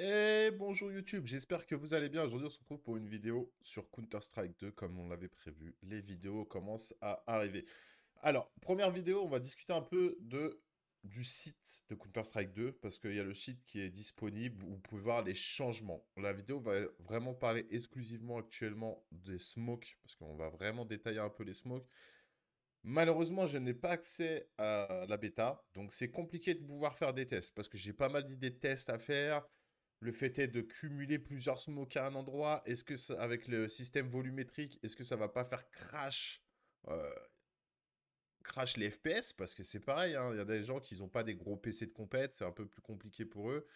Et bonjour YouTube, j'espère que vous allez bien. Aujourd'hui, on se retrouve pour une vidéo sur Counter-Strike 2 comme on l'avait prévu. Les vidéos commencent à arriver. Alors, première vidéo, on va discuter un peu de du site de Counter-Strike 2 parce qu'il y a le site qui est disponible où vous pouvez voir les changements. La vidéo va vraiment parler exclusivement actuellement des smokes parce qu'on va vraiment détailler un peu les smokes. Malheureusement, je n'ai pas accès à la bêta, donc c'est compliqué de pouvoir faire des tests parce que j'ai pas mal d'idées de tests à faire le fait est de cumuler plusieurs smokes à un endroit, est-ce que avec le système volumétrique, est-ce que ça va pas faire crash euh, crash les FPS Parce que c'est pareil, hein, il y a des gens qui n'ont pas des gros PC de compète, c'est un peu plus compliqué pour eux.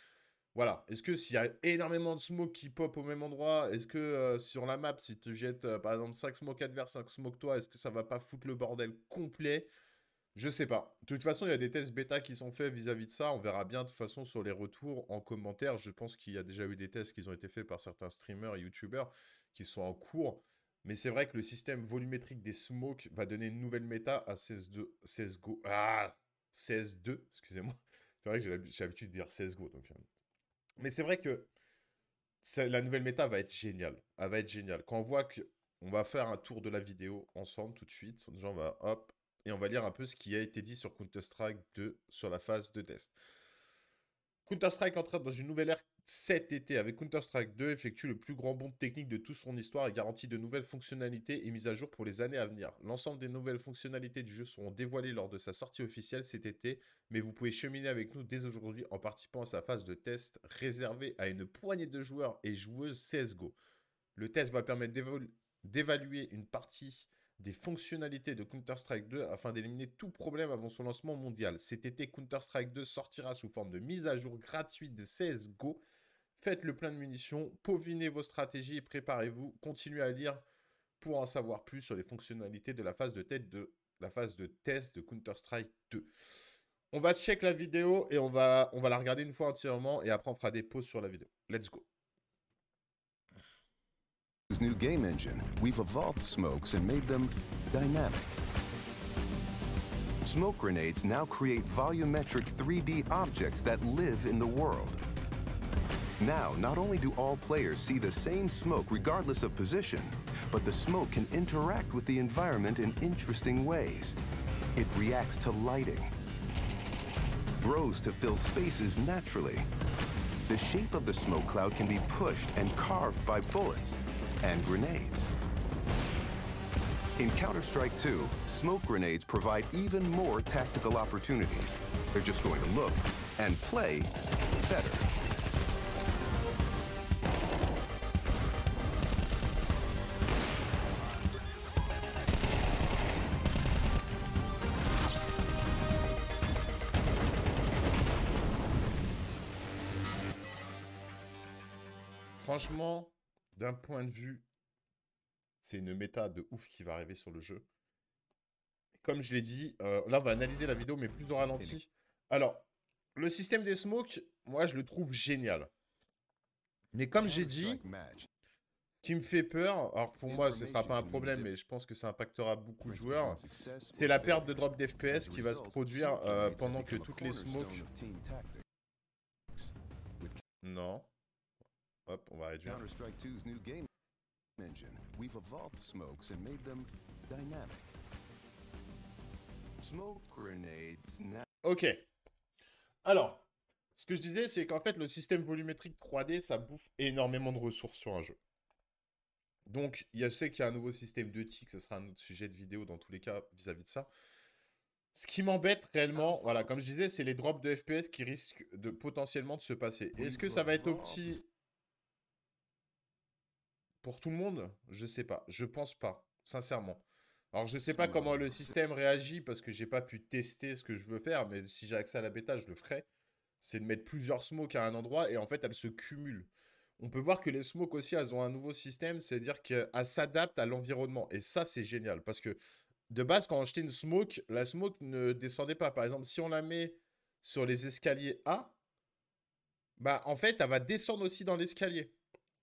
Voilà, est-ce que s'il y a énormément de smokes qui pop au même endroit, est-ce que euh, sur la map, si tu jettes euh, par exemple 5 smokes adverses, 5 smokes toi, est-ce que ça va pas foutre le bordel complet je sais pas. De toute façon, il y a des tests bêta qui sont faits vis-à-vis de ça. On verra bien de toute façon sur les retours en commentaire. Je pense qu'il y a déjà eu des tests qui ont été faits par certains streamers et youtubeurs qui sont en cours. Mais c'est vrai que le système volumétrique des smokes va donner une nouvelle méta à CS2. CSGO. Ah CS2, excusez-moi. C'est vrai que j'ai l'habitude de dire CSGO. Donc... Euh. Mais c'est vrai que la nouvelle méta va être géniale. Elle va être géniale. Quand on voit que on va faire un tour de la vidéo ensemble tout de suite. on va bah, hop, et on va lire un peu ce qui a été dit sur Counter-Strike 2 sur la phase de test. Counter-Strike entre dans une nouvelle ère cet été avec Counter-Strike 2, effectue le plus grand bond technique de toute son histoire et garantit de nouvelles fonctionnalités et mises à jour pour les années à venir. L'ensemble des nouvelles fonctionnalités du jeu seront dévoilées lors de sa sortie officielle cet été, mais vous pouvez cheminer avec nous dès aujourd'hui en participant à sa phase de test réservée à une poignée de joueurs et joueuses CSGO. Le test va permettre d'évaluer une partie des fonctionnalités de Counter-Strike 2 afin d'éliminer tout problème avant son lancement mondial. Cet été, Counter-Strike 2 sortira sous forme de mise à jour gratuite de CSGO. Faites le plein de munitions, peaufinez vos stratégies et préparez-vous. Continuez à lire pour en savoir plus sur les fonctionnalités de la phase de, tête de, la phase de test de Counter-Strike 2. On va check la vidéo et on va, on va la regarder une fois entièrement et après on fera des pauses sur la vidéo. Let's go. new game engine, we've evolved smokes and made them dynamic. Smoke grenades now create volumetric 3D objects that live in the world. Now, not only do all players see the same smoke regardless of position, but the smoke can interact with the environment in interesting ways. It reacts to lighting, grows to fill spaces naturally. The shape of the smoke cloud can be pushed and carved by bullets, and grenades. In Counter-Strike 2, smoke grenades provide even more tactical opportunities. They're just going to look and play better. Franchement, d'un point de vue, c'est une méta de ouf qui va arriver sur le jeu. Comme je l'ai dit, euh, là, on va analyser la vidéo, mais plus au ralenti. Alors, le système des smokes, moi, je le trouve génial. Mais comme j'ai dit, ce qui me fait peur, alors pour moi, ce ne sera pas un problème, mais je pense que ça impactera beaucoup de joueurs, c'est la perte de drop d'FPS qui va se produire euh, pendant que toutes les smokes... Non. Hop, on va réduire. OK. Alors, ce que je disais, c'est qu'en fait, le système volumétrique 3D, ça bouffe énormément de ressources sur un jeu. Donc, je sais qu'il y a un nouveau système de tic, ce sera un autre sujet de vidéo dans tous les cas vis-à-vis de ça. Ce qui m'embête réellement, voilà, comme je disais, c'est les drops de FPS qui risquent de potentiellement de se passer. Est-ce que ça va être opti pour tout le monde, je sais pas. Je pense pas, sincèrement. Alors je sais pas comment le euh, système réagit parce que j'ai pas pu tester ce que je veux faire, mais si j'ai accès à la bêta, je le ferai. C'est de mettre plusieurs smokes à un endroit et en fait elles se cumulent. On peut voir que les smokes aussi, elles ont un nouveau système, c'est-à-dire qu'elles s'adaptent à l'environnement. Et ça, c'est génial parce que de base, quand on jetait une smoke, la smoke ne descendait pas. Par exemple, si on la met sur les escaliers A, bah en fait, elle va descendre aussi dans l'escalier,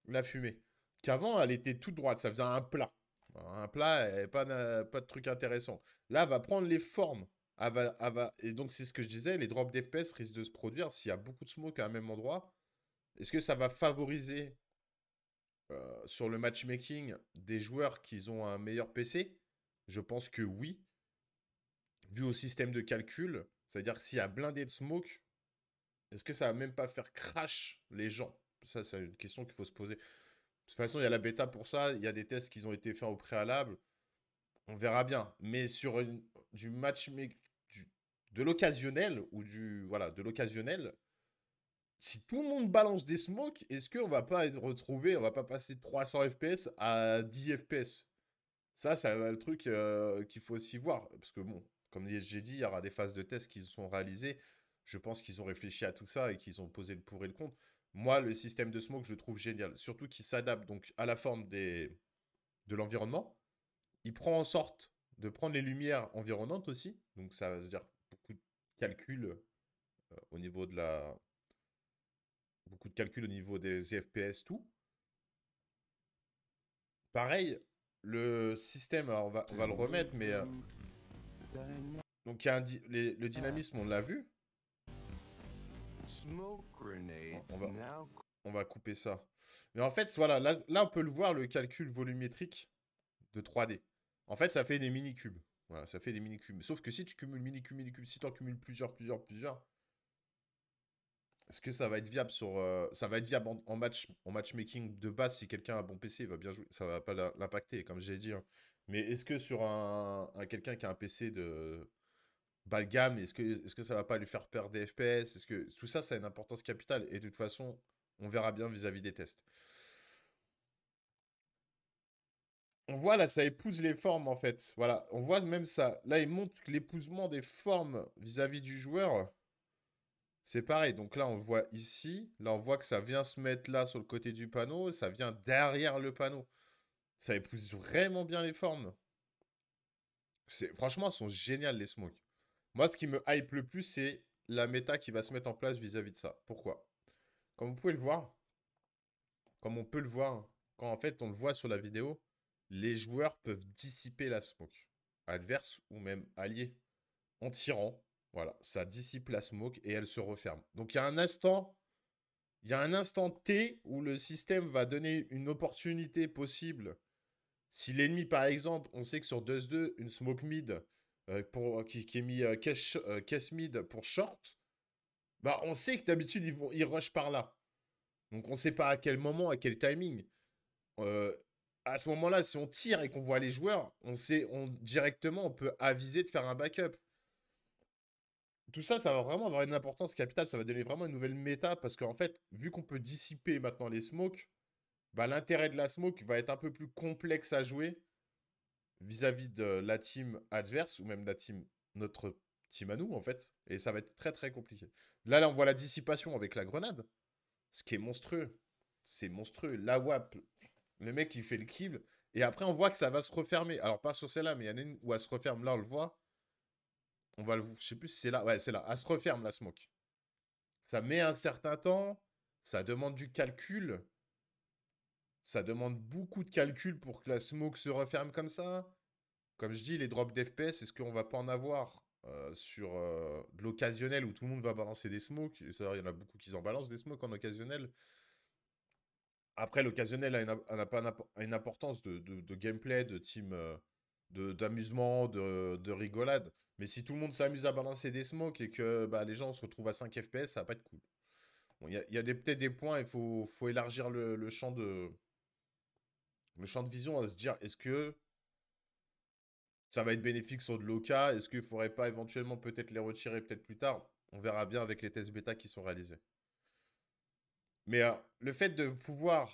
la fumée qu'avant, elle était toute droite, ça faisait un plat. Un plat, pas, pas de truc intéressant. Là, elle va prendre les formes. va, Et donc, c'est ce que je disais, les drops d'FPS risquent de se produire s'il y a beaucoup de smoke à un même endroit. Est-ce que ça va favoriser euh, sur le matchmaking des joueurs qui ont un meilleur PC Je pense que oui. Vu au système de calcul, c'est-à-dire que s'il y a blindé de smoke, est-ce que ça va même pas faire crash les gens Ça, c'est une question qu'il faut se poser. De toute façon, il y a la bêta pour ça. Il y a des tests qui ont été faits au préalable. On verra bien. Mais sur du match de l'occasionnel ou du voilà de l'occasionnel, si tout le monde balance des smokes, est-ce qu'on va pas retrouver, on va pas passer de 300 FPS à 10 FPS Ça, c'est le truc euh, qu'il faut aussi voir. Parce que bon, comme j'ai dit, il y aura des phases de tests qui sont réalisées. Je pense qu'ils ont réfléchi à tout ça et qu'ils ont posé le pour et le contre. Moi, le système de smoke, je le trouve génial. Surtout qu'il s'adapte donc à la forme des... de l'environnement. Il prend en sorte de prendre les lumières environnantes aussi. Donc ça va se dire beaucoup de calculs euh, au niveau de la... Beaucoup de au niveau des FPS, tout. Pareil, le système, on va, le remettre, mais... Euh, donc il le dynamisme, on l'a vu. On va, on va couper ça. Mais en fait, voilà, là, on peut le voir, le calcul volumétrique de 3D. En fait, ça fait des mini-cubes. Voilà, ça fait des mini-cubes. Sauf que si tu cumules mini-cubes, mini-cubes, si tu en cumules plusieurs, plusieurs, plusieurs, est-ce que ça va être viable sur euh, ça va être viable en, match en matchmaking de base si quelqu'un a un bon PC il va bien jouer ça va pas l'impacter comme j'ai dit hein. mais est-ce que sur un quelqu'un qui a un PC de gamme est-ce que, est -ce que ça va pas lui faire perdre des FPS Est-ce que tout ça, ça a une importance capitale Et de toute façon, on verra bien vis-à-vis des tests. On voit là, ça épouse les formes en fait. Voilà, on voit même ça. Là, il montre l'épousement des formes vis-à-vis du joueur. C'est pareil. Donc là, on voit ici. Là, on voit que ça vient se mettre là sur le côté du panneau. Ça vient derrière le panneau. Ça épouse vraiment bien les formes. Franchement, elles sont géniales les smokes. Moi, ce qui me hype le plus, c'est la méta qui va se mettre en place vis-à-vis de ça. Pourquoi Comme vous pouvez le voir, comme on peut le voir, quand en fait on le voit sur la vidéo, les joueurs peuvent dissiper la smoke, adverse ou même allié, en tirant. Voilà, ça dissipe la smoke et elle se referme. Donc il y a un instant, il y a un instant T où le système va donner une opportunité possible. Si l'ennemi, par exemple, on sait que sur 2-2, une smoke mid, euh, pour, euh, qui, est mis euh, cash, mid pour short, bah on sait que d'habitude ils, vont, ils rushent par là. Donc on ne sait pas à quel moment, à quel timing. à ce moment-là, si on tire et qu'on voit les joueurs, on sait, on, directement, on peut aviser de faire un backup. Tout ça, ça va vraiment avoir une importance capitale. Ça va donner vraiment une nouvelle méta parce qu'en fait, vu qu'on peut dissiper maintenant les smokes, bah, l'intérêt de la smoke va être un peu plus complexe à jouer vis-à-vis de la team adverse ou même la team notre team à nous en fait et ça va être très très compliqué. Là, on voit la dissipation avec la grenade, ce qui est monstrueux. C'est monstrueux. La WAP, le mec il fait le kill et après on voit que ça va se refermer. Alors pas sur celle-là mais il y en a une où elle se referme là on le voit. On va le sais plus si c'est là. Ouais, c'est là. Elle se referme la smoke. Ça met un certain temps, ça demande du calcul. Ça demande beaucoup de calculs pour que la smoke se referme comme ça. Comme je dis, les drops d'FPS, c'est ce qu'on va pas en avoir euh, sur euh, de l'occasionnel où tout le monde va balancer des smokes Il y en a beaucoup qui en balancent des smokes en occasionnel. Après, l'occasionnel a, pas une, importance de, gameplay, de team, euh, d'amusement, de, rigolade. Mais si tout le monde s'amuse à balancer des smokes et que bah, les gens se retrouvent à 5 FPS, ça va pas être cool. Il y a, peut-être des points, il faut, élargir le champ de, le champ hein, de vision à se dire est-ce que ça va être bénéfique sur de l'OCA Est-ce qu'il ne faudrait pas éventuellement peut-être les retirer peut-être plus tard On verra bien avec les tests bêta qui sont réalisés. Mais euh, le fait de pouvoir,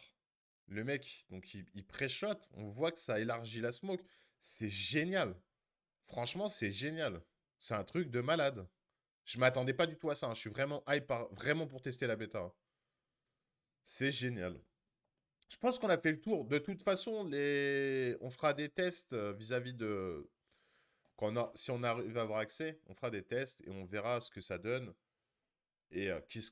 le mec, donc il, pré-shot, on voit que ça élargit la smoke. C'est génial. Franchement, c'est génial. C'est un truc de malade. Je m'attendais pas du tout à ça. Hein. Je suis vraiment hype vraiment pour tester la bêta. Hein. C'est génial je pense qu'on a fait le tour. De toute façon, les... on fera des tests euh, vis-à-vis de. Si on arrive à avoir accès, on fera des tests et on verra ce que ça donne et euh, qui...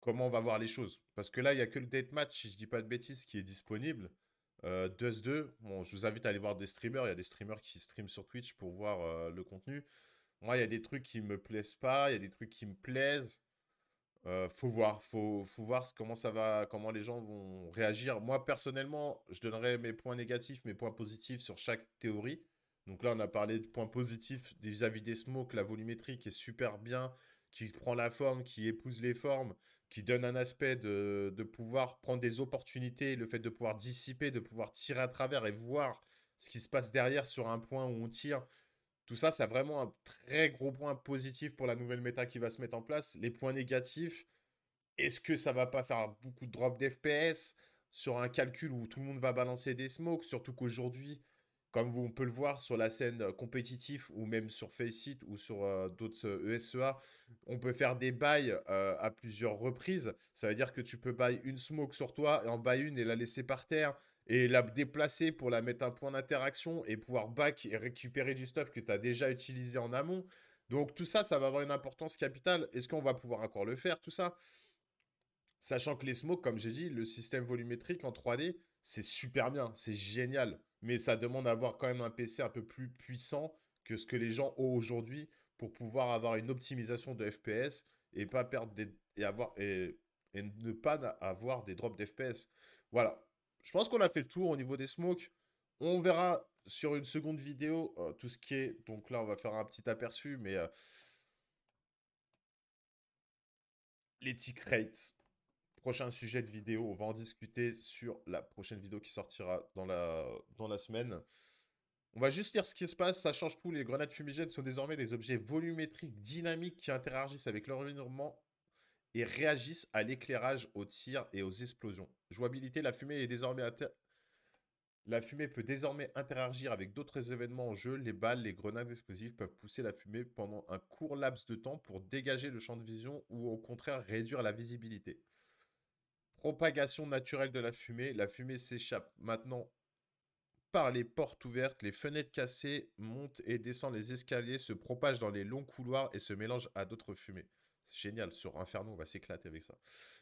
comment on va voir les choses. Parce que là, il n'y a que le date match, si je ne dis pas de bêtises, qui est disponible. Euh, 2 bon, je vous invite à aller voir des streamers. Il y a des streamers qui stream sur Twitch pour voir euh, le contenu. Moi, il y a des trucs qui ne me plaisent pas, il y a des trucs qui me plaisent. Euh, faut voir, faut, voir comment ça va, comment les gens vont réagir. Moi personnellement, je donnerai mes points négatifs, mes points positifs sur chaque théorie. Donc là, on a parlé de points positifs vis-à-vis des smokes, la volumétrie qui est super bien, qui prend la forme, qui épouse les formes, qui donne un aspect de, de pouvoir prendre des opportunités, le fait de pouvoir dissiper, de pouvoir tirer à travers et voir ce qui se passe derrière sur un point où on tire. Tout ça, c'est vraiment un très gros point positif pour la nouvelle méta qui va se mettre en place. Les points négatifs, est-ce que ça va pas faire beaucoup de drop d'FPS sur un calcul où tout le monde va balancer des smokes, surtout qu'aujourd'hui, comme on peut le voir sur la scène euh, compétitive ou même sur Faceit ou sur euh, d'autres ESEA, euh, e on peut faire des bails à plusieurs reprises. Ça veut dire que tu peux buy une smoke sur toi et en bail une et la laisser par terre et la déplacer pour la mettre un point d'interaction et pouvoir back et récupérer du stuff que tu as déjà utilisé en amont. Donc tout ça, ça va avoir une importance capitale. Est-ce qu'on va pouvoir encore le faire, tout ça Sachant que les smokes, comme j'ai dit, le système volumétrique en 3D, c'est super bien, c'est génial. Mais ça demande d'avoir quand même un PC un peu plus puissant que ce que les gens ont aujourd'hui pour pouvoir avoir une optimisation de FPS et pas perdre avoir ne pas avoir des drops d'FPS. Voilà, je pense qu'on a fait le tour au niveau des smokes. On verra sur une seconde vidéo euh, tout ce qui est. Donc là, on va faire un petit aperçu, mais les tick rates. Prochain sujet de vidéo, on va en discuter sur la prochaine vidéo qui sortira dans la, dans la semaine. On va juste lire ce qui se passe, ça change tout. Les grenades fumigènes sont désormais des objets volumétriques dynamiques qui interagissent avec environnement et réagissent à l'éclairage, aux tirs et aux explosions. Jouabilité, la fumée est désormais La fumée peut désormais interagir avec d'autres événements en jeu. Les balles, les grenades explosives peuvent pousser la fumée pendant un court laps de temps pour dégager le champ de vision ou au contraire réduire la visibilité. Propagation naturelle de la fumée. La fumée s'échappe maintenant par les portes ouvertes, les fenêtres cassées, monte et descend les escaliers, se propage dans les longs couloirs et se mélange à d'autres fumées. C'est génial. Sur Inferno, on va s'éclater avec ça.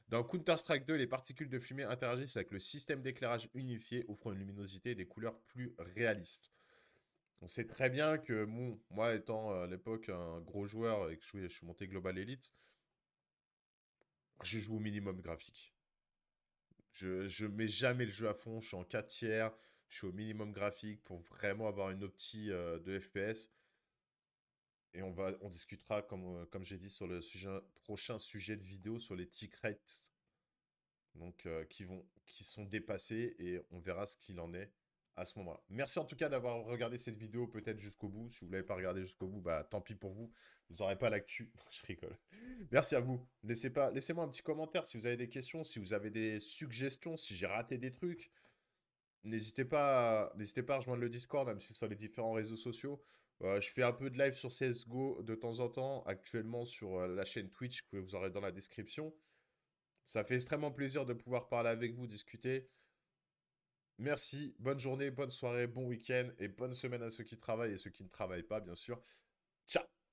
Dans Counter-Strike 2, les particules de fumée interagissent avec le système d'éclairage unifié, offrant une luminosité et des couleurs plus réalistes. On sait très bien que, moi étant euh, à l'époque un gros joueur et que je, suis monté Global Elite, je joue au minimum graphique. Je ne mets jamais le jeu à fond, je suis en 4 tiers, je suis au minimum graphique pour vraiment avoir une optique euh, de FPS et on, va, on discutera, comme, euh, comme j'ai dit, sur le prochain sujet de vidéo sur les tick rates donc, euh, qui, vont, qui sont dépassés et on verra ce qu'il en est à ce moment-là. Merci en tout cas d'avoir regardé cette vidéo peut-être jusqu'au bout. Si vous ne l'avez pas regardé jusqu'au bout, bah tant pis pour vous. Vous n'aurez pas l'actu. Je rigole. Merci à vous. Laissez pas, laissez-moi un petit commentaire si vous avez des questions, si vous avez des suggestions, si j'ai raté des trucs. N'hésitez pas, à, n'hésitez pas à rejoindre le Discord, à me suivre sur les différents réseaux sociaux. Euh, je fais un peu de live sur CSGO de temps en temps, actuellement sur euh, la chaîne Twitch que vous aurez dans la description. Ça fait extrêmement plaisir de pouvoir parler avec vous, discuter. Merci, bonne journée, bonne soirée, bon week-end et bonne semaine à ceux qui travaillent et ceux qui ne travaillent pas, bien sûr. Ciao